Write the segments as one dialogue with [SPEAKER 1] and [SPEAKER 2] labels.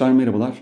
[SPEAKER 1] Arkadaşlar merhabalar.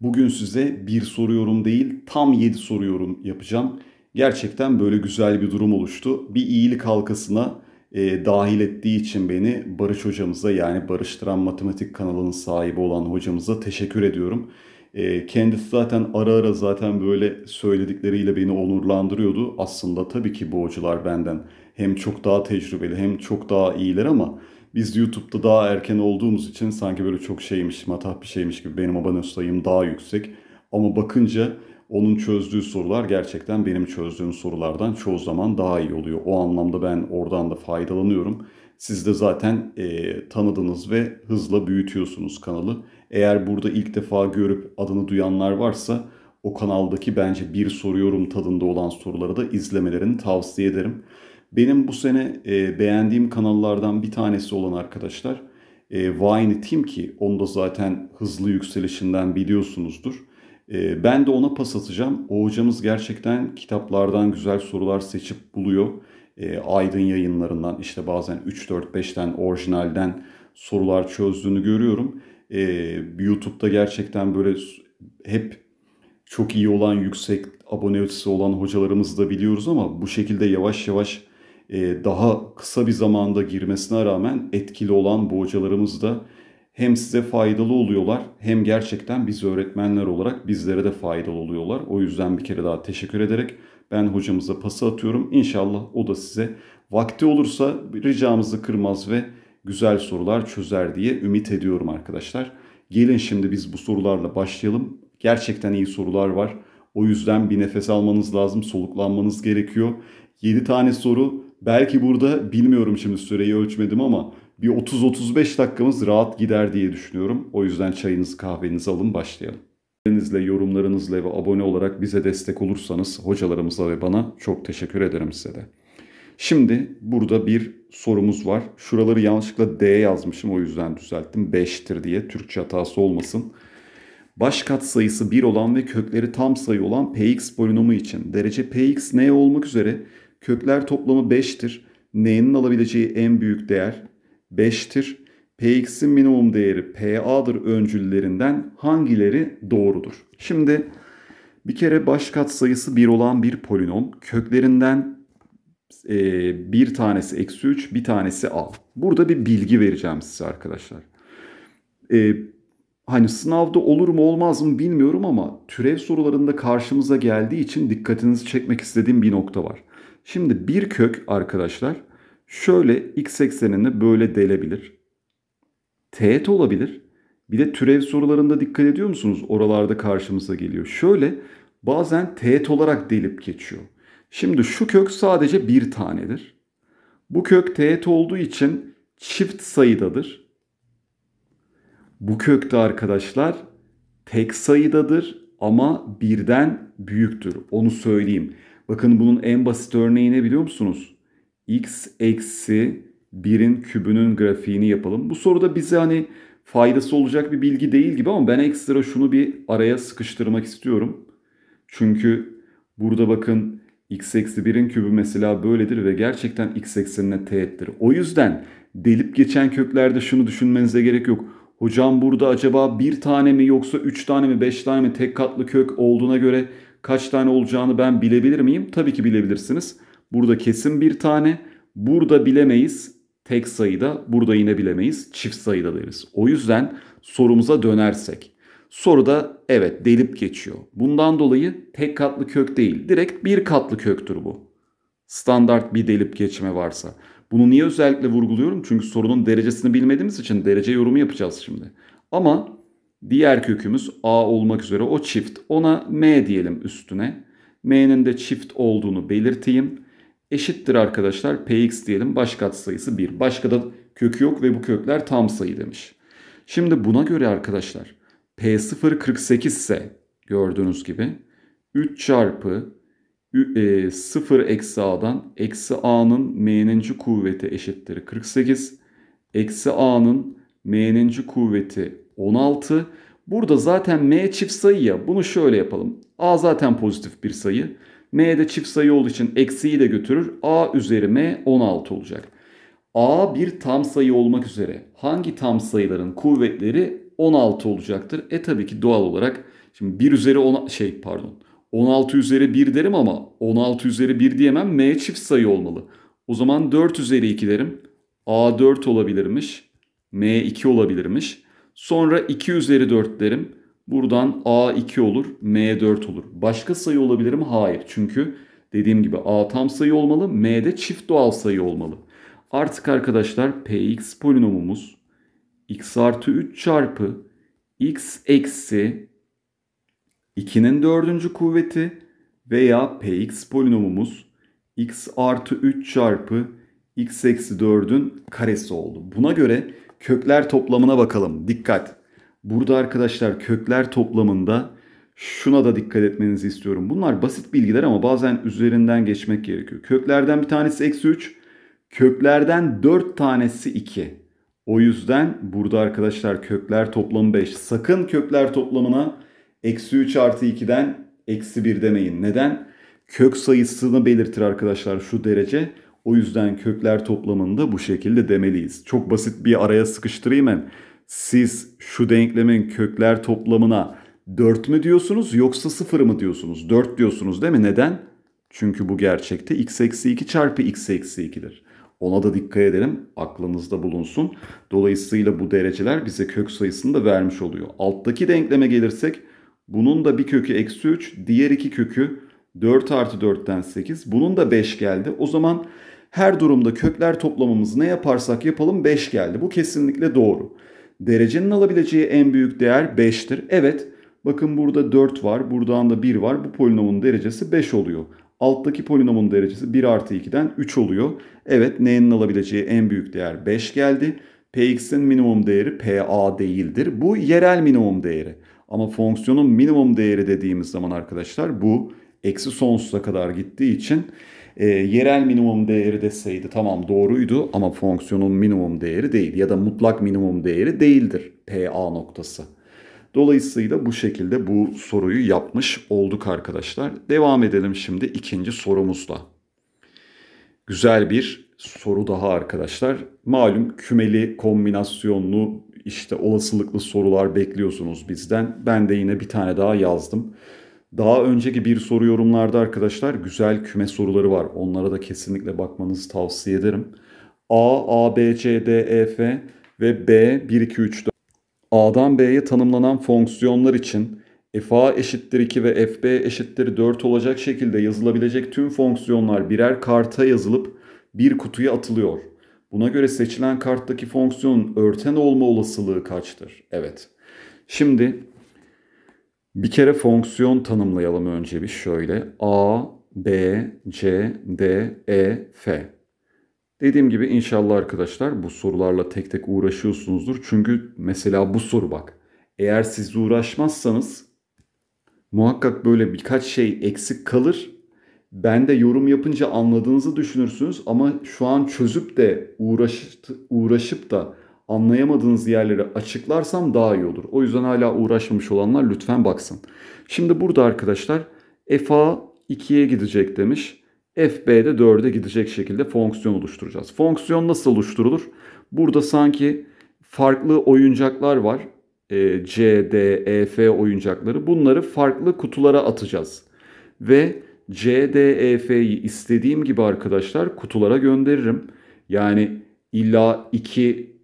[SPEAKER 1] Bugün size bir soru yorum değil tam 7 yorum yapacağım. Gerçekten böyle güzel bir durum oluştu. Bir iyilik halkasına e, dahil ettiği için beni Barış hocamıza yani Barıştıran Matematik kanalının sahibi olan hocamıza teşekkür ediyorum. E, kendisi zaten ara ara zaten böyle söyledikleriyle beni onurlandırıyordu. Aslında tabii ki bu hocalar benden hem çok daha tecrübeli hem çok daha iyiler ama biz YouTube'da daha erken olduğumuz için sanki böyle çok şeymiş, matah bir şeymiş gibi benim abone sayım daha yüksek. Ama bakınca onun çözdüğü sorular gerçekten benim çözdüğüm sorulardan çoğu zaman daha iyi oluyor. O anlamda ben oradan da faydalanıyorum. Siz de zaten e, tanıdınız ve hızla büyütüyorsunuz kanalı. Eğer burada ilk defa görüp adını duyanlar varsa o kanaldaki bence bir soruyorum tadında olan soruları da izlemelerini tavsiye ederim. Benim bu sene e, beğendiğim kanallardan bir tanesi olan arkadaşlar e, Vine Team ki onu da zaten hızlı yükselişinden biliyorsunuzdur. E, ben de ona pas atacağım. O hocamız gerçekten kitaplardan güzel sorular seçip buluyor. E, Aydın yayınlarından işte bazen 3-4-5'ten orijinalden sorular çözdüğünü görüyorum. E, YouTube'da gerçekten böyle hep çok iyi olan, yüksek abonesi olan hocalarımızı da biliyoruz ama bu şekilde yavaş yavaş e, daha kısa bir zamanda girmesine rağmen etkili olan bu hocalarımız da hem size faydalı oluyorlar hem gerçekten biz öğretmenler olarak bizlere de faydalı oluyorlar. O yüzden bir kere daha teşekkür ederek ben hocamıza pası atıyorum. İnşallah o da size vakti olursa ricamızı kırmaz ve güzel sorular çözer diye ümit ediyorum arkadaşlar. Gelin şimdi biz bu sorularla başlayalım. Gerçekten iyi sorular var. O yüzden bir nefes almanız lazım, soluklanmanız gerekiyor. 7 tane soru Belki burada bilmiyorum şimdi süreyi ölçmedim ama bir 30-35 dakikamız rahat gider diye düşünüyorum. O yüzden çayınızı kahvenizi alın başlayalım. Elinizle, yorumlarınızla ve abone olarak bize destek olursanız hocalarımıza ve bana çok teşekkür ederim size de. Şimdi burada bir sorumuz var. Şuraları yanlışlıkla D yazmışım o yüzden düzelttim. 5'tir diye Türkçe hatası olmasın. Baş sayısı 1 olan ve kökleri tam sayı olan px polinomu için derece px ne olmak üzere Kökler toplamı 5'tir. N'nin alabileceği en büyük değer 5'tir. Px'in minimum değeri Pa'dır öncüllerinden hangileri doğrudur? Şimdi bir kere baş sayısı 1 olan bir polinom köklerinden e, bir tanesi eksi 3 bir tanesi al. Burada bir bilgi vereceğim size arkadaşlar. E, hani sınavda olur mu olmaz mı bilmiyorum ama türev sorularında karşımıza geldiği için dikkatinizi çekmek istediğim bir nokta var. Şimdi bir kök arkadaşlar şöyle x eksenini böyle delebilir. Teğet olabilir. Bir de türev sorularında dikkat ediyor musunuz? Oralarda karşımıza geliyor. Şöyle bazen teğet olarak delip geçiyor. Şimdi şu kök sadece bir tanedir. Bu kök teğet olduğu için çift sayıdadır. Bu kök de arkadaşlar tek sayıdadır ama birden büyüktür. Onu söyleyeyim. Bakın bunun en basit örneği ne biliyor musunuz? x eksi 1'in kübünün grafiğini yapalım. Bu soruda bize hani faydası olacak bir bilgi değil gibi ama ben ekstra şunu bir araya sıkıştırmak istiyorum. Çünkü burada bakın x eksi 1'in kübü mesela böyledir ve gerçekten x eksenine teğettir. O yüzden delip geçen köklerde şunu düşünmenize gerek yok. Hocam burada acaba bir tane mi yoksa üç tane mi beş tane mi tek katlı kök olduğuna göre Kaç tane olacağını ben bilebilir miyim? Tabii ki bilebilirsiniz. Burada kesin bir tane. Burada bilemeyiz. Tek sayıda. Burada yine bilemeyiz. Çift sayıda deriz. O yüzden sorumuza dönersek. Soruda evet delip geçiyor. Bundan dolayı tek katlı kök değil. Direkt bir katlı köktür bu. Standart bir delip geçme varsa. Bunu niye özellikle vurguluyorum? Çünkü sorunun derecesini bilmediğimiz için derece yorumu yapacağız şimdi. Ama Diğer kökümüz A olmak üzere o çift. Ona M diyelim üstüne. M'nin de çift olduğunu belirteyim. Eşittir arkadaşlar Px diyelim baş sayısı 1. Başka da kökü yok ve bu kökler tam sayı demiş. Şimdi buna göre arkadaşlar P0 48 ise gördüğünüz gibi 3 çarpı 0 e, eksi a'dan eksi a'nın m'ninci kuvveti eşittir 48. Eksi a'nın m'ninci kuvveti 16. Burada zaten m çift sayı ya bunu şöyle yapalım. a zaten pozitif bir sayı. m de çift sayı olduğu için eksiyi de götürür. a üzeri m 16 olacak. a bir tam sayı olmak üzere hangi tam sayıların kuvvetleri 16 olacaktır? E tabii ki doğal olarak şimdi 1 üzeri 10 şey pardon 16 üzeri 1 derim ama 16 üzeri 1 diyemem m çift sayı olmalı. O zaman 4 üzeri 2 derim. A4 olabilirmiş. M2 olabilirmiş. Sonra 2 üzeri 4'lerim. Buradan A2 olur, M4 olur. Başka sayı olabilir mi? Hayır. Çünkü dediğim gibi A tam sayı olmalı, M de çift doğal sayı olmalı. Artık arkadaşlar Px polinomumuz x artı 3 çarpı x eksi 2'nin dördüncü kuvveti veya px polinomumuz x artı 3 çarpı x eksi 4'ün karesi oldu. Buna göre kökler toplamına bakalım. Dikkat. Burada arkadaşlar kökler toplamında şuna da dikkat etmenizi istiyorum. Bunlar basit bilgiler ama bazen üzerinden geçmek gerekiyor. Köklerden bir tanesi eksi 3. Köklerden 4 tanesi 2. O yüzden burada arkadaşlar kökler toplamı 5. Sakın kökler toplamına eksi 3 artı 2'den eksi 1 demeyin. Neden? Kök sayısını belirtir arkadaşlar şu derece. O yüzden kökler toplamında bu şekilde demeliyiz. Çok basit bir araya sıkıştırayım ben. Siz şu denklemin kökler toplamına 4 mü diyorsunuz yoksa 0 mı diyorsunuz? 4 diyorsunuz değil mi? Neden? Çünkü bu gerçekte x eksi 2 çarpı x eksi 2'dir. Ona da dikkat edelim. Aklınızda bulunsun. Dolayısıyla bu dereceler bize kök sayısını da vermiş oluyor. Alttaki denkleme gelirsek bunun da bir kökü eksi 3, diğer iki kökü 4 artı 4'ten 8. Bunun da 5 geldi. O zaman her durumda kökler toplamımız ne yaparsak yapalım 5 geldi. Bu kesinlikle doğru. Derecenin alabileceği en büyük değer 5'tir. Evet bakın burada 4 var buradan da 1 var. Bu polinomun derecesi 5 oluyor. Alttaki polinomun derecesi 1 artı 2'den 3 oluyor. Evet n'nin alabileceği en büyük değer 5 geldi. Px'in minimum değeri Pa değildir. Bu yerel minimum değeri. Ama fonksiyonun minimum değeri dediğimiz zaman arkadaşlar bu eksi sonsuza kadar gittiği için e, yerel minimum değeri deseydi tamam doğruydu ama fonksiyonun minimum değeri değil ya da mutlak minimum değeri değildir PA noktası. Dolayısıyla bu şekilde bu soruyu yapmış olduk arkadaşlar. Devam edelim şimdi ikinci sorumuzla. Güzel bir soru daha arkadaşlar. Malum kümeli, kombinasyonlu işte olasılıklı sorular bekliyorsunuz bizden. Ben de yine bir tane daha yazdım. Daha önceki bir soru yorumlarda arkadaşlar güzel küme soruları var. Onlara da kesinlikle bakmanızı tavsiye ederim. A, A, B, C, D, E, F ve B, 1, 2, 3, 4. A'dan B'ye tanımlanan fonksiyonlar için FA eşittir 2 ve FB eşittir 4 olacak şekilde yazılabilecek tüm fonksiyonlar birer karta yazılıp bir kutuya atılıyor. Buna göre seçilen karttaki fonksiyonun örten olma olasılığı kaçtır? Evet. Şimdi bir kere fonksiyon tanımlayalım önce bir şöyle. A, B, C, D, E, F. Dediğim gibi inşallah arkadaşlar bu sorularla tek tek uğraşıyorsunuzdur. Çünkü mesela bu soru bak. Eğer siz uğraşmazsanız muhakkak böyle birkaç şey eksik kalır. Ben de yorum yapınca anladığınızı düşünürsünüz ama şu an çözüp de uğraşıp, uğraşıp da anlayamadığınız yerleri açıklarsam daha iyi olur. O yüzden hala uğraşmamış olanlar lütfen baksın. Şimdi burada arkadaşlar FA 2'ye gidecek demiş. FB'de 4'e gidecek şekilde fonksiyon oluşturacağız. Fonksiyon nasıl oluşturulur? Burada sanki farklı oyuncaklar var. E, C, D, E, F oyuncakları. Bunları farklı kutulara atacağız. Ve C, D, E, F'yi istediğim gibi arkadaşlar kutulara gönderirim. Yani illa 2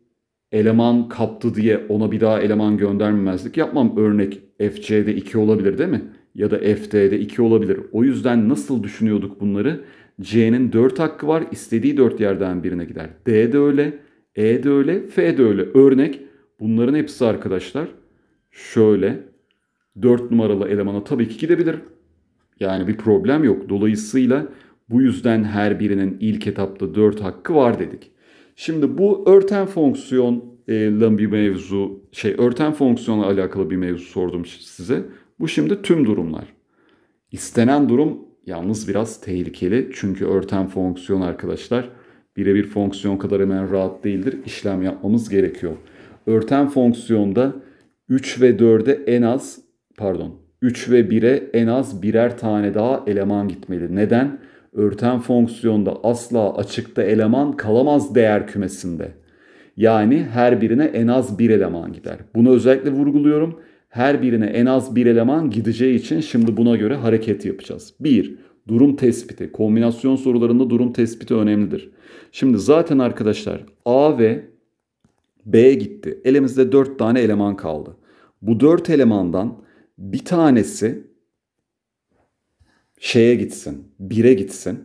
[SPEAKER 1] eleman kaptı diye ona bir daha eleman göndermemezlik yapmam. Örnek FC'de 2 olabilir değil mi? Ya da FD'de 2 olabilir. O yüzden nasıl düşünüyorduk bunları? C'nin 4 hakkı var. İstediği 4 yerden birine gider. D de öyle. E de öyle. F de öyle. Örnek bunların hepsi arkadaşlar şöyle 4 numaralı elemana tabii ki gidebilir. Yani bir problem yok. Dolayısıyla bu yüzden her birinin ilk etapta 4 hakkı var dedik. Şimdi bu örten fonksiyonla e, bir mevzu, şey örten fonksiyonla alakalı bir mevzu sordum size. Bu şimdi tüm durumlar. İstenen durum yalnız biraz tehlikeli. Çünkü örten fonksiyon arkadaşlar birebir fonksiyon kadar hemen rahat değildir. İşlem yapmamız gerekiyor. Örten fonksiyonda 3 ve 4'e en az pardon 3 ve 1'e en az birer tane daha eleman gitmeli. Neden? örten fonksiyonda asla açıkta eleman kalamaz değer kümesinde. Yani her birine en az bir eleman gider. Bunu özellikle vurguluyorum. Her birine en az bir eleman gideceği için şimdi buna göre hareket yapacağız. 1. Durum tespiti. Kombinasyon sorularında durum tespiti önemlidir. Şimdi zaten arkadaşlar A ve B gitti. Elimizde 4 tane eleman kaldı. Bu 4 elemandan bir tanesi şeye gitsin, bire gitsin.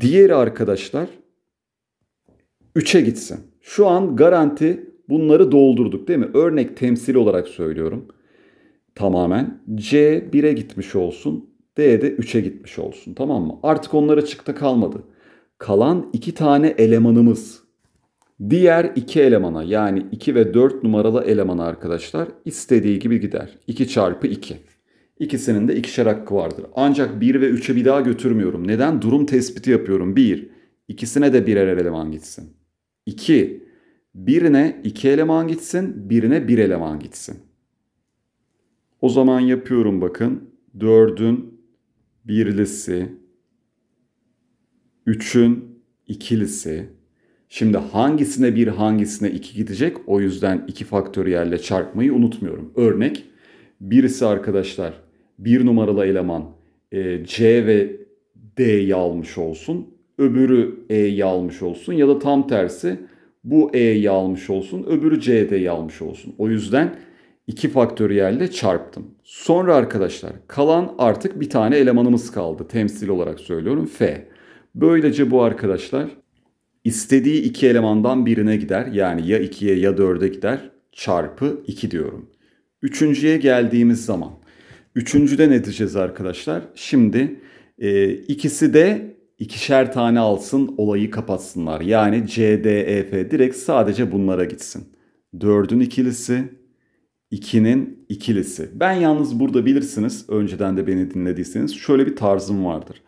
[SPEAKER 1] Diğeri arkadaşlar üçe gitsin. Şu an garanti bunları doldurduk değil mi? Örnek temsil olarak söylüyorum. Tamamen C 1'e gitmiş olsun, D de 3'e gitmiş olsun. Tamam mı? Artık onlara çıktı kalmadı. Kalan iki tane elemanımız Diğer iki elemana yani 2 ve 4 numaralı elemana arkadaşlar istediği gibi gider. 2 çarpı 2. İkisinin de ikişer hakkı vardır. Ancak 1 ve 3'e bir daha götürmüyorum. Neden? Durum tespiti yapıyorum. 1. İkisine de birer eleman gitsin. 2. Birine 2 eleman gitsin, birine 1 bir eleman gitsin. O zaman yapıyorum bakın. 4'ün birlisi, 3'ün ikilisi. Şimdi hangisine 1 hangisine 2 gidecek? O yüzden 2 faktöriyelle çarpmayı unutmuyorum. Örnek Birisi arkadaşlar bir numaralı eleman e, C ve D'yi almış olsun. Öbürü E'yi almış olsun ya da tam tersi bu E'yi almış olsun öbürü C'de'yi almış olsun. O yüzden 2 faktöriyelle çarptım. Sonra arkadaşlar kalan artık bir tane elemanımız kaldı. Temsil olarak söylüyorum F. Böylece bu arkadaşlar istediği iki elemandan birine gider. Yani ya 2'ye ya 4'e gider. Çarpı 2 diyorum. Üçüncüye geldiğimiz zaman Üçüncüden edeceğiz arkadaşlar. Şimdi e, ikisi de ikişer tane alsın olayı kapatsınlar. Yani C, D, E, F direkt sadece bunlara gitsin. Dördün ikilisi, ikinin ikilisi. Ben yalnız burada bilirsiniz, önceden de beni dinlediyseniz şöyle bir tarzım vardır.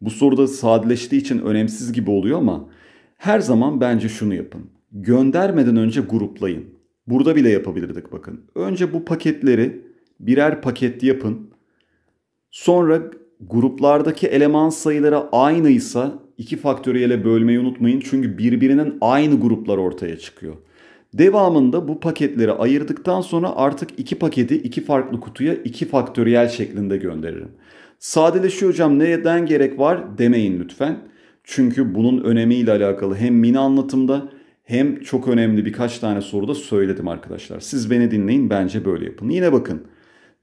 [SPEAKER 1] Bu soruda sadeleştiği için önemsiz gibi oluyor ama her zaman bence şunu yapın. Göndermeden önce gruplayın. Burada bile yapabilirdik bakın. Önce bu paketleri birer paketli yapın. Sonra gruplardaki eleman sayıları aynıysa iki faktöriyele bölmeyi unutmayın. Çünkü birbirinin aynı gruplar ortaya çıkıyor. Devamında bu paketleri ayırdıktan sonra artık iki paketi iki farklı kutuya iki faktöriyel şeklinde gönderirim. Sadeleşiyor hocam neden gerek var demeyin lütfen. Çünkü bunun önemiyle alakalı hem mini anlatımda hem çok önemli birkaç tane soruda söyledim arkadaşlar. Siz beni dinleyin bence böyle yapın. Yine bakın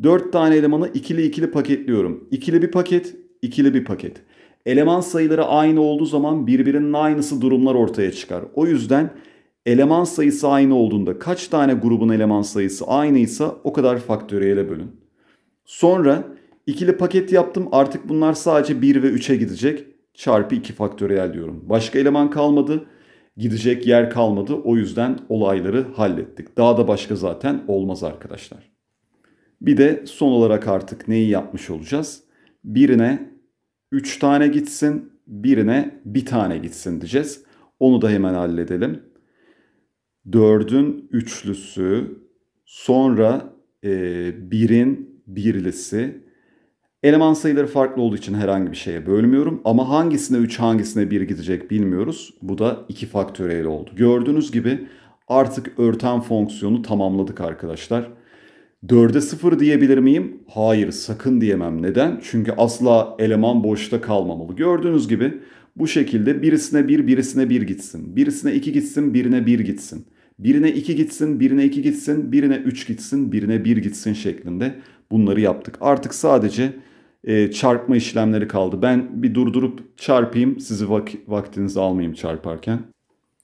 [SPEAKER 1] 4 tane elemanı ikili ikili paketliyorum. İkili bir paket, ikili bir paket. Eleman sayıları aynı olduğu zaman birbirinin aynısı durumlar ortaya çıkar. O yüzden eleman sayısı aynı olduğunda kaç tane grubun eleman sayısı aynıysa o kadar faktöriyele bölün. Sonra ikili paket yaptım artık bunlar sadece 1 ve 3'e gidecek. Çarpı 2 faktöriyel diyorum. Başka eleman kalmadı. Gidecek yer kalmadı. O yüzden olayları hallettik. Daha da başka zaten olmaz arkadaşlar. Bir de son olarak artık neyi yapmış olacağız? Birine 3 tane gitsin, birine bir tane gitsin diyeceğiz. Onu da hemen halledelim. 4'ün üçlüsü, sonra 1'in e, birlisi. Eleman sayıları farklı olduğu için herhangi bir şeye bölmüyorum. Ama hangisine 3 hangisine 1 gidecek bilmiyoruz. Bu da 2 faktöriyel oldu. Gördüğünüz gibi artık örten fonksiyonu tamamladık arkadaşlar. 4'e 0 diyebilir miyim? Hayır sakın diyemem. Neden? Çünkü asla eleman boşta kalmamalı. Gördüğünüz gibi bu şekilde birisine 1, bir, birisine 1 bir gitsin. Birisine 2 gitsin, birine 1 bir gitsin. Birine 2 gitsin, birine 2 gitsin, birine 3 gitsin, birine 1 gitsin şeklinde bunları yaptık. Artık sadece e, çarpma işlemleri kaldı. Ben bir durdurup çarpayım, sizi vak- vaktinizi almayayım çarparken.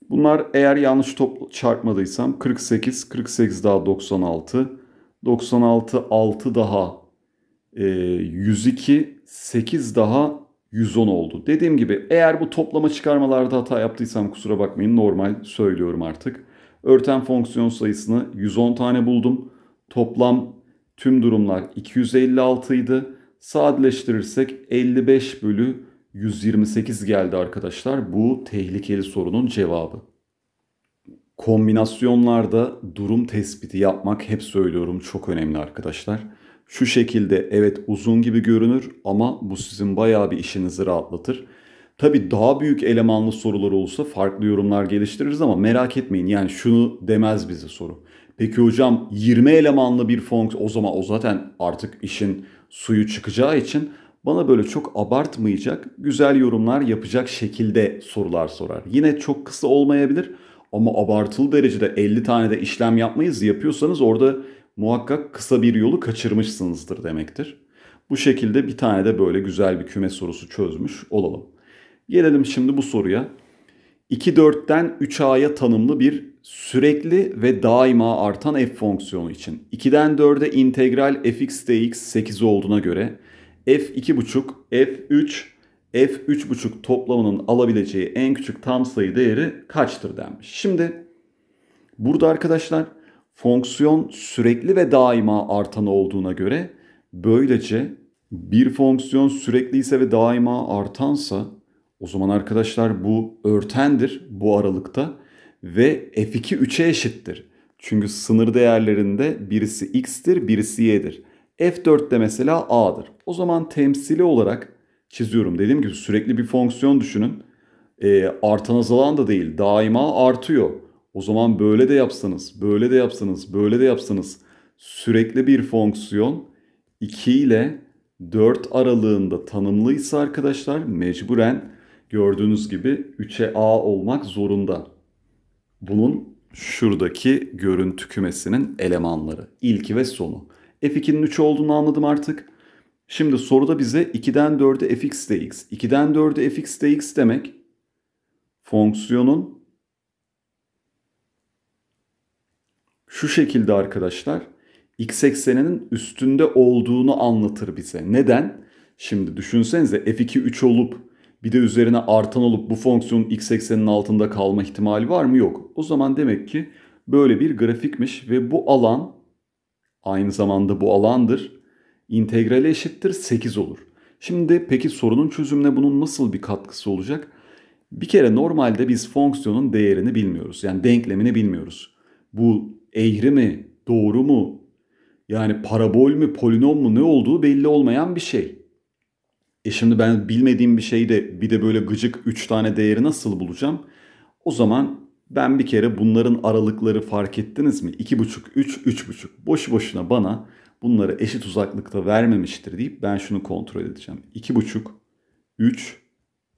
[SPEAKER 1] Bunlar eğer yanlış top çarpmadıysam 48, 48 daha 96, 96 6 daha e, 102 8 daha 110 oldu. Dediğim gibi eğer bu toplama çıkarmalarda hata yaptıysam kusura bakmayın normal söylüyorum artık. Örten fonksiyon sayısını 110 tane buldum. Toplam tüm durumlar 256 idi. Sadeleştirirsek 55 bölü 128 geldi arkadaşlar. Bu tehlikeli sorunun cevabı kombinasyonlarda durum tespiti yapmak hep söylüyorum çok önemli arkadaşlar. Şu şekilde evet uzun gibi görünür ama bu sizin bayağı bir işinizi rahatlatır. Tabi daha büyük elemanlı sorular olsa farklı yorumlar geliştiririz ama merak etmeyin yani şunu demez bize soru. Peki hocam 20 elemanlı bir fonksiyon o zaman o zaten artık işin suyu çıkacağı için bana böyle çok abartmayacak, güzel yorumlar yapacak şekilde sorular sorar. Yine çok kısa olmayabilir ama abartılı derecede 50 tane de işlem yapmayız yapıyorsanız orada muhakkak kısa bir yolu kaçırmışsınızdır demektir. Bu şekilde bir tane de böyle güzel bir küme sorusu çözmüş olalım. Gelelim şimdi bu soruya. 2-4'ten 3A'ya tanımlı bir sürekli ve daima artan f fonksiyonu için 2'den 4'e integral fx dx 8 olduğuna göre f2,5, f3 f 3.5 toplamının alabileceği en küçük tam sayı değeri kaçtır denmiş. Şimdi burada arkadaşlar fonksiyon sürekli ve daima artan olduğuna göre böylece bir fonksiyon sürekli ise ve daima artansa o zaman arkadaşlar bu örtendir bu aralıkta ve f2 3'e eşittir. Çünkü sınır değerlerinde birisi x'tir birisi y'dir. f4 de mesela a'dır. O zaman temsili olarak çiziyorum. Dediğim gibi sürekli bir fonksiyon düşünün. E, artan azalan da değil daima artıyor. O zaman böyle de yapsanız, böyle de yapsanız, böyle de yapsanız sürekli bir fonksiyon 2 ile 4 aralığında tanımlıysa arkadaşlar mecburen gördüğünüz gibi 3'e A olmak zorunda. Bunun şuradaki görüntü kümesinin elemanları. ilki ve sonu. F2'nin 3 olduğunu anladım artık. Şimdi soruda bize 2'den 4'e fx dx. 2'den 4'e fx dx demek fonksiyonun şu şekilde arkadaşlar x ekseninin üstünde olduğunu anlatır bize. Neden? Şimdi düşünsenize f2 3 olup bir de üzerine artan olup bu fonksiyonun x ekseninin altında kalma ihtimali var mı? Yok. O zaman demek ki böyle bir grafikmiş ve bu alan aynı zamanda bu alandır integrale eşittir 8 olur. Şimdi peki sorunun çözümüne bunun nasıl bir katkısı olacak? Bir kere normalde biz fonksiyonun değerini bilmiyoruz. Yani denklemini bilmiyoruz. Bu eğri mi, doğru mu, yani parabol mü, polinom mu ne olduğu belli olmayan bir şey. E şimdi ben bilmediğim bir şeyi de bir de böyle gıcık 3 tane değeri nasıl bulacağım? O zaman ben bir kere bunların aralıkları fark ettiniz mi? 2,5, 3, 3,5. Boş boşuna bana bunları eşit uzaklıkta vermemiştir deyip ben şunu kontrol edeceğim. 2,5, 3,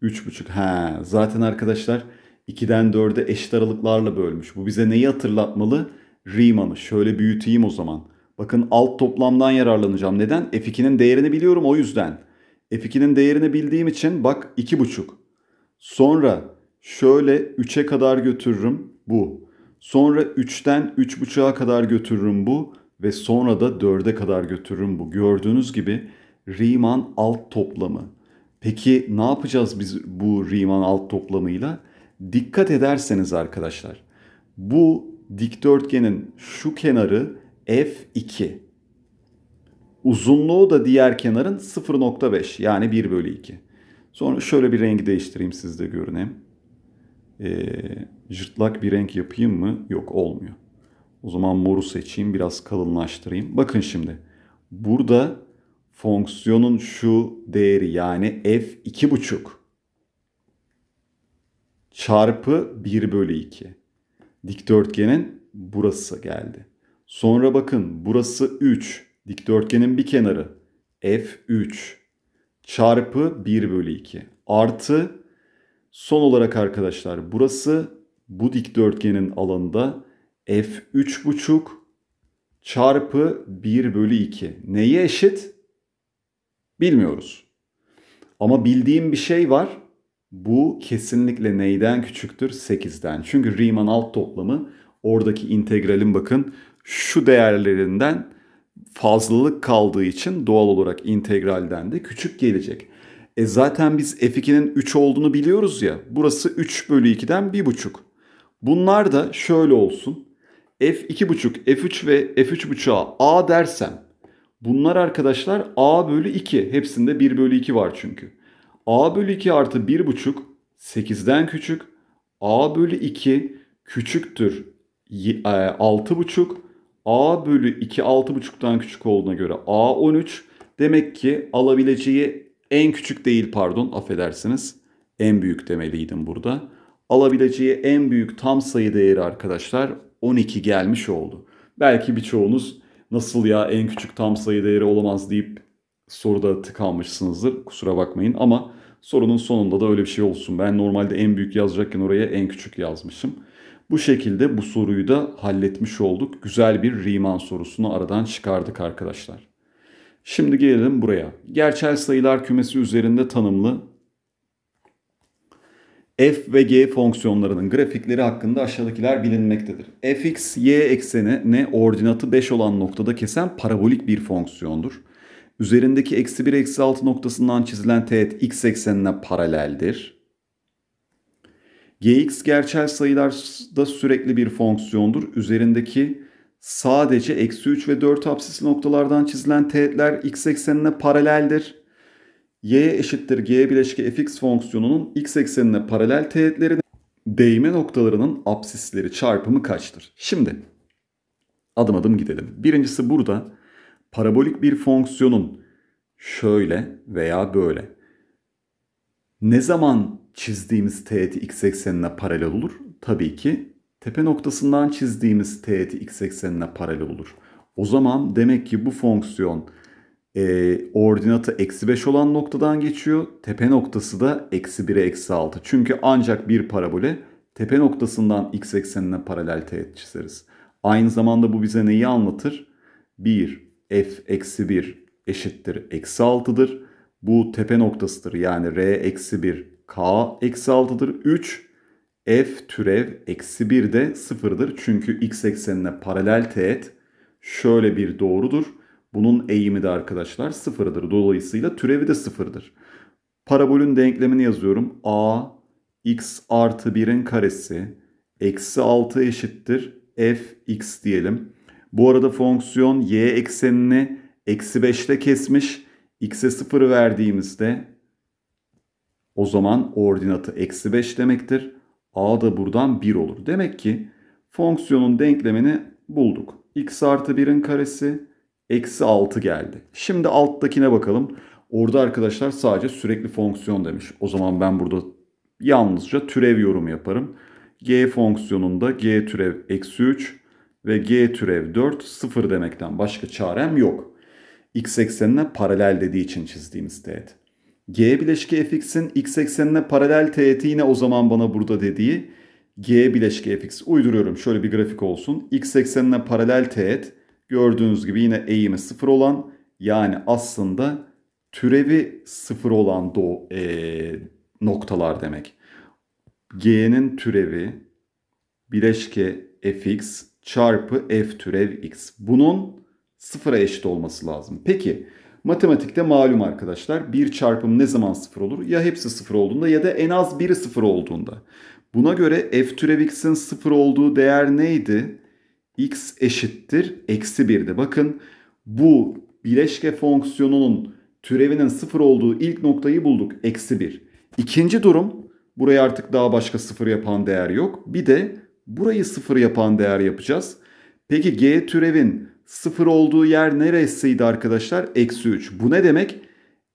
[SPEAKER 1] 3,5. Ha, zaten arkadaşlar 2'den 4'e eşit aralıklarla bölmüş. Bu bize neyi hatırlatmalı? Riemann'ı. Şöyle büyüteyim o zaman. Bakın alt toplamdan yararlanacağım. Neden? F2'nin değerini biliyorum o yüzden. F2'nin değerini bildiğim için bak 2,5. Sonra şöyle 3'e kadar götürürüm bu. Sonra 3'ten 3,5'a kadar götürürüm bu ve sonra da 4'e kadar götürürüm bu. Gördüğünüz gibi Riemann alt toplamı. Peki ne yapacağız biz bu Riemann alt toplamıyla? Dikkat ederseniz arkadaşlar bu dikdörtgenin şu kenarı F2. Uzunluğu da diğer kenarın 0.5 yani 1 bölü 2. Sonra şöyle bir rengi değiştireyim sizde görünem. Ee, cırtlak bir renk yapayım mı? Yok olmuyor. O zaman moru seçeyim biraz kalınlaştırayım. Bakın şimdi burada fonksiyonun şu değeri yani f 2,5 çarpı 1 bölü 2. Dikdörtgenin burası geldi. Sonra bakın burası 3. Dikdörtgenin bir kenarı f3 çarpı 1 bölü 2 artı son olarak arkadaşlar burası bu dikdörtgenin alanında f 3,5 çarpı 1 bölü 2. Neye eşit? Bilmiyoruz. Ama bildiğim bir şey var. Bu kesinlikle neyden küçüktür? 8'den. Çünkü Riemann alt toplamı oradaki integralin bakın şu değerlerinden fazlalık kaldığı için doğal olarak integralden de küçük gelecek. E zaten biz f2'nin 3 olduğunu biliyoruz ya. Burası 3 bölü 2'den 1,5. Bunlar da şöyle olsun f2.5, f3 ve f3.5'a a dersem bunlar arkadaşlar a bölü 2. Hepsinde 1 bölü 2 var çünkü. a bölü 2 artı 1.5 8'den küçük. a bölü 2 küçüktür 6.5. E, a bölü 2 6.5'tan küçük olduğuna göre a 13. Demek ki alabileceği en küçük değil pardon affedersiniz. En büyük demeliydim burada. Alabileceği en büyük tam sayı değeri arkadaşlar 12 gelmiş oldu. Belki birçoğunuz nasıl ya en küçük tam sayı değeri olamaz deyip soruda tıkanmışsınızdır. Kusura bakmayın ama sorunun sonunda da öyle bir şey olsun. Ben normalde en büyük yazacakken oraya en küçük yazmışım. Bu şekilde bu soruyu da halletmiş olduk. Güzel bir Riemann sorusunu aradan çıkardık arkadaşlar. Şimdi gelelim buraya. Gerçel sayılar kümesi üzerinde tanımlı f ve g fonksiyonlarının grafikleri hakkında aşağıdakiler bilinmektedir. fx y ekseni ne ordinatı 5 olan noktada kesen parabolik bir fonksiyondur. Üzerindeki eksi 1 eksi 6 noktasından çizilen teğet x eksenine paraleldir. gx gerçel sayılarda sürekli bir fonksiyondur. Üzerindeki sadece eksi 3 ve 4 absisli noktalardan çizilen teğetler x eksenine paraleldir y eşittir g bileşke fx fonksiyonunun x eksenine paralel teğetlerine değme noktalarının absisleri çarpımı kaçtır? Şimdi adım adım gidelim. Birincisi burada parabolik bir fonksiyonun şöyle veya böyle ne zaman çizdiğimiz teğeti x eksenine paralel olur? Tabii ki tepe noktasından çizdiğimiz teğeti x eksenine paralel olur. O zaman demek ki bu fonksiyon e, ee, ordinatı eksi 5 olan noktadan geçiyor. Tepe noktası da eksi 1'e eksi 6. Çünkü ancak bir parabole tepe noktasından x eksenine paralel teğet çizeriz. Aynı zamanda bu bize neyi anlatır? 1 f eksi 1 eşittir eksi 6'dır. Bu tepe noktasıdır. Yani r eksi 1 k eksi 6'dır. 3 f türev eksi 1 de sıfırdır. Çünkü x eksenine paralel teğet şöyle bir doğrudur bunun eğimi de arkadaşlar sıfırdır. Dolayısıyla türevi de sıfırdır. Parabolün denklemini yazıyorum. A x artı 1'in karesi eksi 6 eşittir f x diyelim. Bu arada fonksiyon y eksenini eksi 5'te kesmiş. x'e 0 verdiğimizde o zaman ordinatı eksi 5 demektir. a da buradan 1 olur. Demek ki fonksiyonun denklemini bulduk. x artı 1'in karesi Eksi 6 geldi. Şimdi alttakine bakalım. Orada arkadaşlar sadece sürekli fonksiyon demiş. O zaman ben burada yalnızca türev yorumu yaparım. G fonksiyonunda G türev eksi 3 ve G türev 4 sıfır demekten başka çarem yok. X eksenine paralel dediği için çizdiğimiz teğet. G bileşki fx'in x eksenine paralel teğeti yine o zaman bana burada dediği G bileşki fx uyduruyorum. Şöyle bir grafik olsun. X eksenine paralel teğet Gördüğünüz gibi yine eğimi sıfır olan yani aslında türevi sıfır olan do, e, noktalar demek. G'nin türevi bileşke fx çarpı f türev x. Bunun sıfıra eşit olması lazım. Peki matematikte malum arkadaşlar bir çarpım ne zaman sıfır olur? Ya hepsi sıfır olduğunda ya da en az biri sıfır olduğunda. Buna göre f türev x'in sıfır olduğu değer neydi? x eşittir eksi 1'di. Bakın bu bileşke fonksiyonunun türevinin sıfır olduğu ilk noktayı bulduk. Eksi 1. İkinci durum buraya artık daha başka sıfır yapan değer yok. Bir de burayı sıfır yapan değer yapacağız. Peki g türevin sıfır olduğu yer neresiydi arkadaşlar? Eksi 3. Bu ne demek?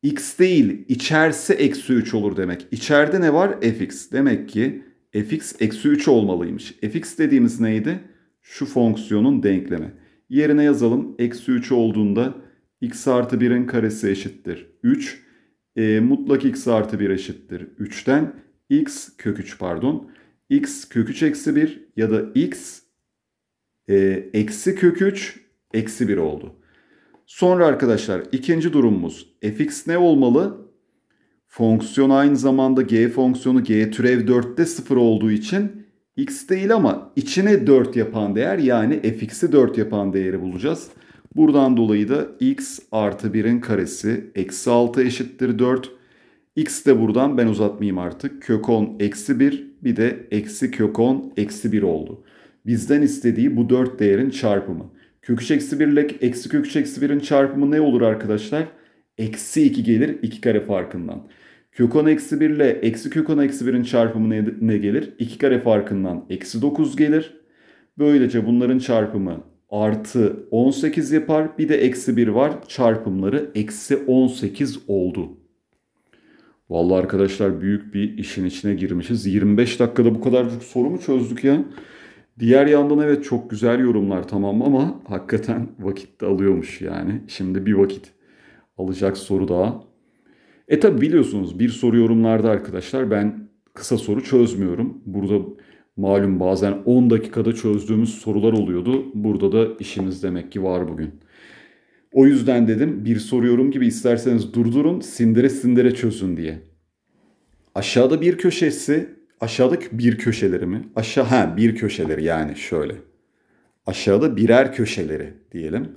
[SPEAKER 1] x değil içerisi eksi 3 olur demek. İçeride ne var? fx. Demek ki fx eksi 3 olmalıymış. fx dediğimiz neydi? şu fonksiyonun denklemi. Yerine yazalım. Eksi 3 olduğunda x artı 1'in karesi eşittir 3. E, mutlak x artı 1 eşittir 3'ten x kök 3 pardon. x kök 3 eksi 1 ya da x e, eksi kök 3 eksi 1 oldu. Sonra arkadaşlar ikinci durumumuz fx ne olmalı? Fonksiyon aynı zamanda g fonksiyonu g türev 4'te 0 olduğu için x değil ama içine 4 yapan değer yani fx'i 4 yapan değeri bulacağız. Buradan dolayı da x artı 1'in karesi eksi 6 eşittir 4. x de buradan ben uzatmayayım artık. Kök 10 eksi 1 bir de eksi kök 10 eksi 1 oldu. Bizden istediği bu 4 değerin çarpımı. Kök 3 eksi 1 ile eksi kök 3 eksi 1'in çarpımı ne olur arkadaşlar? Eksi 2 gelir 2 kare farkından. Q konu eksi 1 ile eksi Q konu eksi 1'in çarpımı ne, ne gelir? 2 kare farkından eksi 9 gelir. Böylece bunların çarpımı artı 18 yapar. Bir de eksi 1 var. Çarpımları eksi 18 oldu. Vallahi arkadaşlar büyük bir işin içine girmişiz. 25 dakikada bu kadar çok soru mu çözdük ya? Diğer yandan evet çok güzel yorumlar tamam ama hakikaten vakit de alıyormuş yani. Şimdi bir vakit alacak soru daha e tabi biliyorsunuz bir soru yorumlarda arkadaşlar ben kısa soru çözmüyorum. Burada malum bazen 10 dakikada çözdüğümüz sorular oluyordu. Burada da işimiz demek ki var bugün. O yüzden dedim bir soru yorum gibi isterseniz durdurun sindire sindire çözün diye. Aşağıda bir köşesi, aşağıda bir köşeleri mi? Aşağı, ha bir köşeleri yani şöyle. Aşağıda birer köşeleri diyelim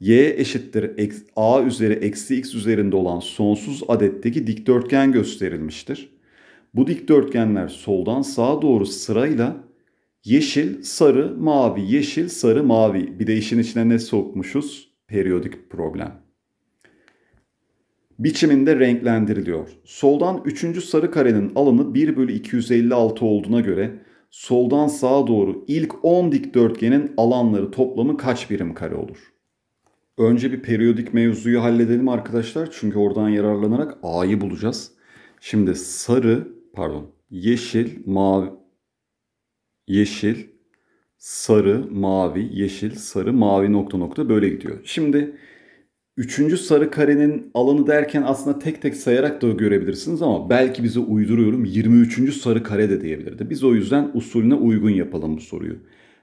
[SPEAKER 1] y eşittir a üzeri eksi x üzerinde olan sonsuz adetteki dikdörtgen gösterilmiştir. Bu dikdörtgenler soldan sağa doğru sırayla yeşil, sarı, mavi, yeşil, sarı, mavi. Bir de işin içine ne sokmuşuz? Periyodik problem. Biçiminde renklendiriliyor. Soldan 3. sarı karenin alanı 1 bölü 256 olduğuna göre soldan sağa doğru ilk 10 dikdörtgenin alanları toplamı kaç birim kare olur? Önce bir periyodik mevzuyu halledelim arkadaşlar. Çünkü oradan yararlanarak A'yı bulacağız. Şimdi sarı, pardon, yeşil, mavi, yeşil, sarı, mavi, yeşil, sarı, mavi nokta nokta böyle gidiyor. Şimdi üçüncü sarı karenin alanı derken aslında tek tek sayarak da görebilirsiniz ama belki bize uyduruyorum 23. sarı kare de diyebilirdi. Biz o yüzden usulüne uygun yapalım bu soruyu.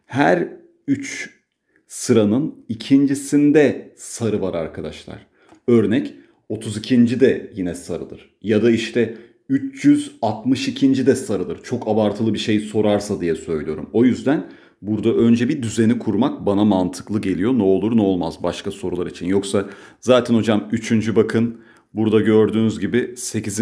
[SPEAKER 1] Her 3 sıranın ikincisinde sarı var arkadaşlar. Örnek 32. de yine sarıdır. Ya da işte 362. de sarıdır. Çok abartılı bir şey sorarsa diye söylüyorum. O yüzden burada önce bir düzeni kurmak bana mantıklı geliyor. Ne olur ne olmaz başka sorular için. Yoksa zaten hocam 3. bakın burada gördüğünüz gibi 8.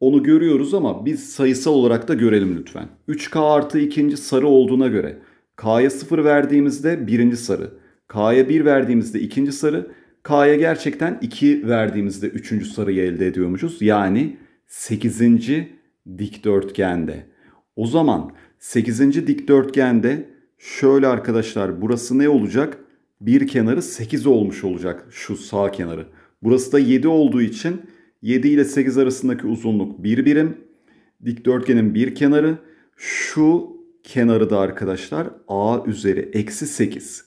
[SPEAKER 1] onu görüyoruz ama biz sayısal olarak da görelim lütfen. 3K artı 2. sarı olduğuna göre K'ya 0 verdiğimizde birinci sarı. K'ya 1 verdiğimizde ikinci sarı. K'ya gerçekten 2 verdiğimizde üçüncü sarıyı elde ediyormuşuz. Yani 8. dikdörtgende. O zaman 8. dikdörtgende şöyle arkadaşlar burası ne olacak? Bir kenarı 8 olmuş olacak şu sağ kenarı. Burası da 7 olduğu için 7 ile 8 arasındaki uzunluk 1 birim. Dikdörtgenin bir kenarı şu kenarı da arkadaşlar a üzeri eksi 8.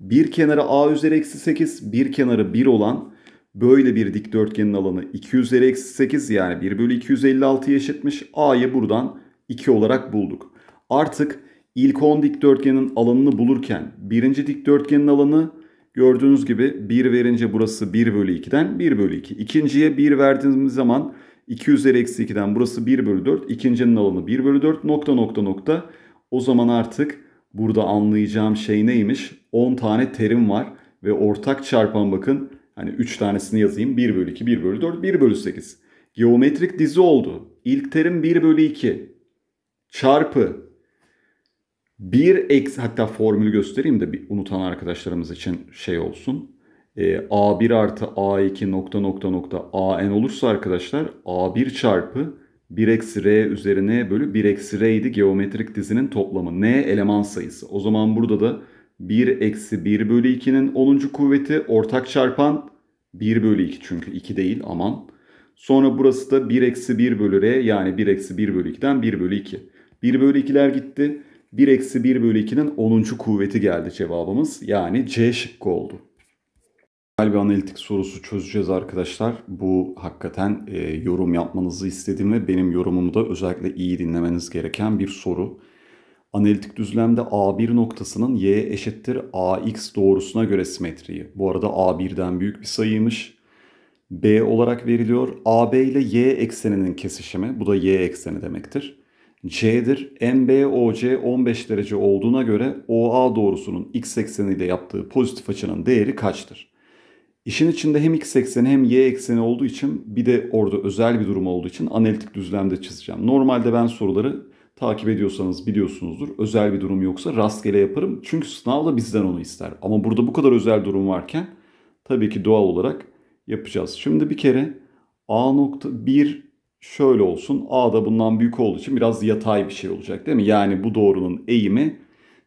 [SPEAKER 1] Bir kenarı a üzeri eksi 8, bir kenarı 1 olan böyle bir dikdörtgenin alanı 2 üzeri eksi 8 yani 1 bölü 256'ya eşitmiş. a'yı buradan 2 olarak bulduk. Artık ilk 10 dikdörtgenin alanını bulurken birinci dikdörtgenin alanı gördüğünüz gibi 1 verince burası 1 bölü 2'den 1 bölü 2. İkinciye 1 verdiğimiz zaman 2 üzeri eksi 2'den burası 1 bölü 4. İkincinin alanı 1 bölü 4 nokta nokta nokta o zaman artık burada anlayacağım şey neymiş? 10 tane terim var ve ortak çarpan bakın. Hani 3 tanesini yazayım. 1 bölü 2, 1 bölü 4, 1 bölü 8. Geometrik dizi oldu. İlk terim 1 bölü 2. Çarpı 1 eks hatta formülü göstereyim de bir unutan arkadaşlarımız için şey olsun. E, ee, A1 artı A2 nokta nokta nokta AN olursa arkadaşlar A1 çarpı 1 eksi r üzerine bölü 1 eksi r'ydi geometrik dizinin toplamı. N eleman sayısı. O zaman burada da 1 eksi 1 bölü 2'nin 10. kuvveti ortak çarpan 1 bölü 2 çünkü 2 değil aman. Sonra burası da 1 eksi 1 bölü r yani 1 eksi 1 bölü 2'den 1 bölü 2. 1 bölü 2'ler gitti. 1 eksi 1 bölü 2'nin 10. kuvveti geldi cevabımız. Yani C şıkkı oldu bir analitik sorusu çözeceğiz arkadaşlar. Bu hakikaten e, yorum yapmanızı istedim ve benim yorumumu da özellikle iyi dinlemeniz gereken bir soru. Analitik düzlemde A1 noktasının y eşittir ax doğrusuna göre simetriği. Bu arada A1'den büyük bir sayıymış. B olarak veriliyor. AB ile y ekseninin kesişimi. Bu da y ekseni demektir. C'dir. MBOC 15 derece olduğuna göre OA doğrusunun x ekseniyle yaptığı pozitif açının değeri kaçtır? İşin içinde hem x ekseni hem y ekseni olduğu için bir de orada özel bir durum olduğu için analitik düzlemde çizeceğim. Normalde ben soruları takip ediyorsanız biliyorsunuzdur. Özel bir durum yoksa rastgele yaparım. Çünkü sınavda bizden onu ister. Ama burada bu kadar özel durum varken tabii ki doğal olarak yapacağız. Şimdi bir kere a nokta 1 şöyle olsun. A da bundan büyük olduğu için biraz yatay bir şey olacak değil mi? Yani bu doğrunun eğimi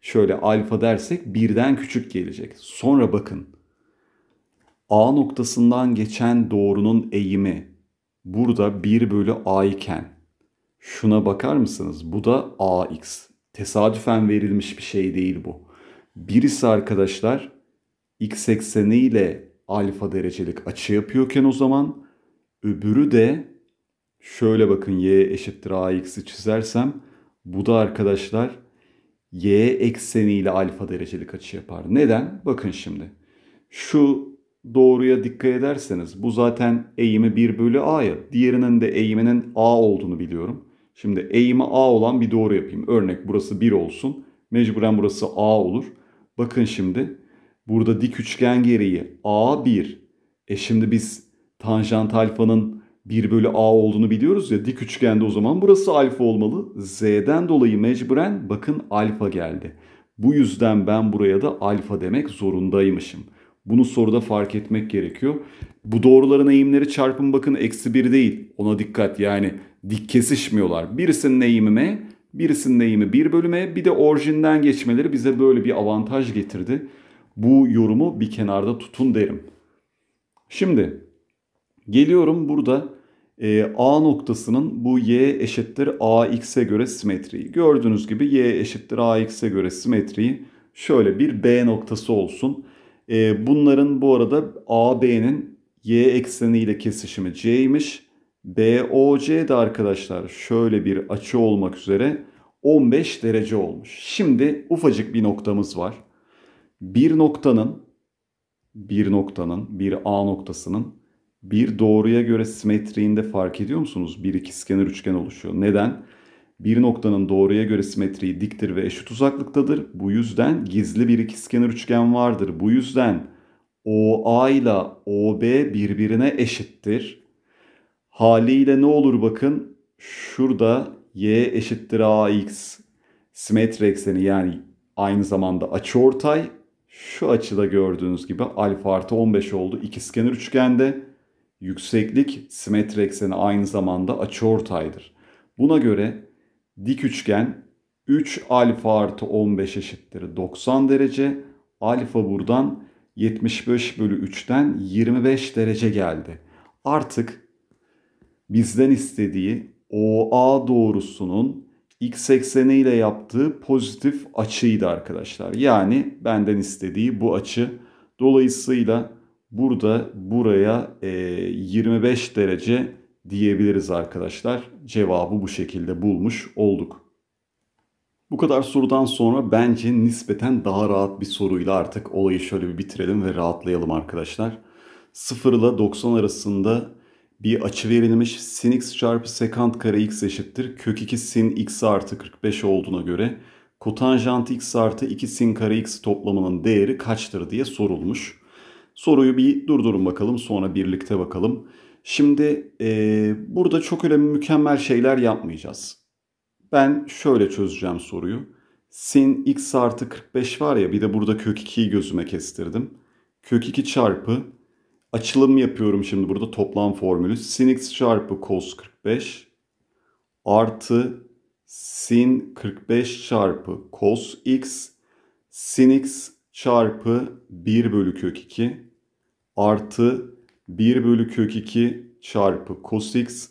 [SPEAKER 1] şöyle alfa dersek birden küçük gelecek. Sonra bakın A noktasından geçen doğrunun eğimi burada 1 bölü A iken şuna bakar mısınız? Bu da AX. Tesadüfen verilmiş bir şey değil bu. Birisi arkadaşlar x ekseni ile alfa derecelik açı yapıyorken o zaman öbürü de şöyle bakın y eşittir AX'i çizersem bu da arkadaşlar y ekseni ile alfa derecelik açı yapar. Neden? Bakın şimdi. Şu doğruya dikkat ederseniz bu zaten eğimi 1 bölü a ya Diğerinin de eğiminin a olduğunu biliyorum. Şimdi eğimi a olan bir doğru yapayım. Örnek burası 1 olsun. Mecburen burası a olur. Bakın şimdi burada dik üçgen gereği a 1. E şimdi biz tanjant alfanın 1 bölü a olduğunu biliyoruz ya dik üçgende o zaman burası alfa olmalı. Z'den dolayı mecburen bakın alfa geldi. Bu yüzden ben buraya da alfa demek zorundaymışım. Bunu soruda fark etmek gerekiyor. Bu doğruların eğimleri çarpım bakın eksi 1 değil. Ona dikkat yani dik kesişmiyorlar. Birisinin eğimi birisinin eğimi 1 bölüme, Bir de orijinden geçmeleri bize böyle bir avantaj getirdi. Bu yorumu bir kenarda tutun derim. Şimdi geliyorum burada e, A noktasının bu y eşittir ax'e göre simetriyi. Gördüğünüz gibi y eşittir ax'e göre simetriyi şöyle bir B noktası olsun. E, bunların bu arada AB'nin Y ekseniyle kesişimi C'ymiş. BOC de arkadaşlar şöyle bir açı olmak üzere 15 derece olmuş. Şimdi ufacık bir noktamız var. Bir noktanın bir noktanın bir A noktasının bir doğruya göre simetriğinde fark ediyor musunuz? Bir ikizkenar üçgen oluşuyor. Neden? Bir noktanın doğruya göre simetriği diktir ve eşit uzaklıktadır. Bu yüzden gizli bir ikizkenar üçgen vardır. Bu yüzden OA ile OB birbirine eşittir. Haliyle ne olur bakın şurada y eşittir ax simetri ekseni yani aynı zamanda açı ortay şu açıda gördüğünüz gibi alfa artı 15 oldu. İkizkenar üçgende yükseklik simetri ekseni aynı zamanda açı ortaydır. Buna göre dik üçgen 3 alfa artı 15 eşittir 90 derece. Alfa buradan 75 bölü 3'ten 25 derece geldi. Artık bizden istediği OA doğrusunun x ekseni ile yaptığı pozitif açıydı arkadaşlar. Yani benden istediği bu açı. Dolayısıyla burada buraya 25 e, derece diyebiliriz arkadaşlar. Cevabı bu şekilde bulmuş olduk. Bu kadar sorudan sonra bence nispeten daha rahat bir soruyla artık olayı şöyle bir bitirelim ve rahatlayalım arkadaşlar. 0 ile 90 arasında bir açı verilmiş sin x çarpı sekant kare x eşittir. Kök 2 sin x artı 45 olduğuna göre kotanjant x artı 2 sin kare x toplamının değeri kaçtır diye sorulmuş. Soruyu bir durdurun bakalım sonra birlikte bakalım. Şimdi e, burada çok öyle mükemmel şeyler yapmayacağız. Ben şöyle çözeceğim soruyu. Sin x artı 45 var ya bir de burada kök 2'yi gözüme kestirdim. Kök 2 çarpı açılım yapıyorum şimdi burada toplam formülü. Sin x çarpı cos 45 artı sin 45 çarpı cos x sin x çarpı 1 bölü kök 2 artı 1 bölü kök 2 çarpı cos x.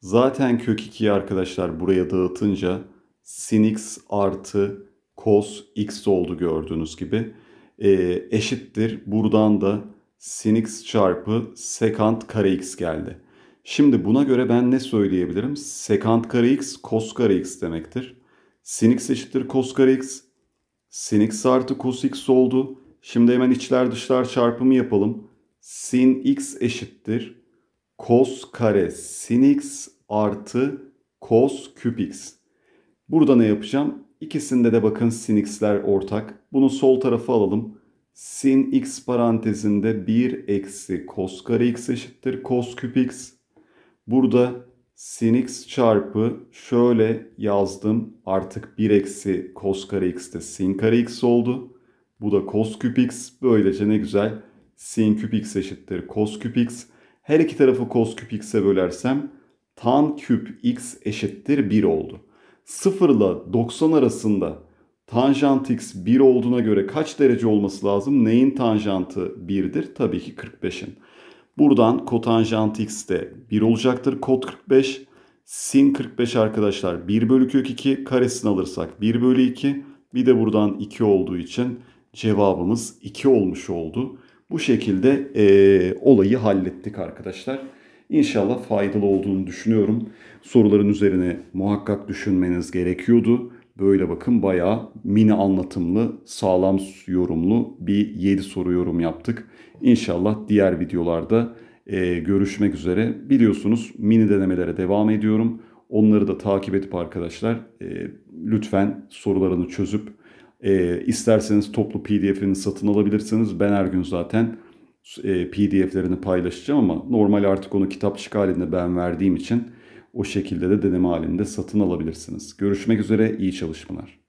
[SPEAKER 1] Zaten kök 2'yi arkadaşlar buraya dağıtınca sin x artı cos x oldu gördüğünüz gibi. E, eşittir. Buradan da sin x çarpı sekant kare x geldi. Şimdi buna göre ben ne söyleyebilirim? Sekant kare x cos kare x demektir. Sin x eşittir cos kare x. Sin x artı cos x oldu. Şimdi hemen içler dışlar çarpımı yapalım sin x eşittir cos kare sin x artı cos küp x. Burada ne yapacağım? İkisinde de bakın sin x'ler ortak. Bunu sol tarafa alalım. Sin x parantezinde 1 eksi cos kare x eşittir cos küp x. Burada sin x çarpı şöyle yazdım. Artık 1 eksi cos kare x de sin kare x oldu. Bu da cos küp x. Böylece ne güzel sin küp x eşittir cos küp x. Her iki tarafı cos küp x'e bölersem tan küp x eşittir 1 oldu. 0 ile 90 arasında tanjant x 1 olduğuna göre kaç derece olması lazım? Neyin tanjantı 1'dir? Tabii ki 45'in. Buradan kotanjant x de 1 olacaktır. Kot 45. Sin 45 arkadaşlar 1 bölü kök 2 karesini alırsak 1 bölü 2. Bir de buradan 2 olduğu için cevabımız 2 olmuş oldu. Bu şekilde e, olayı hallettik arkadaşlar. İnşallah faydalı olduğunu düşünüyorum. Soruların üzerine muhakkak düşünmeniz gerekiyordu. Böyle bakın bayağı mini anlatımlı, sağlam yorumlu bir 7 soru yorum yaptık. İnşallah diğer videolarda e, görüşmek üzere. Biliyorsunuz mini denemelere devam ediyorum. Onları da takip edip arkadaşlar e, lütfen sorularını çözüp e, isterseniz toplu pdf'ini satın alabilirsiniz. Ben her gün zaten e, pdf'lerini paylaşacağım ama normal artık onu kitapçık halinde ben verdiğim için o şekilde de deneme halinde satın alabilirsiniz. Görüşmek üzere iyi çalışmalar.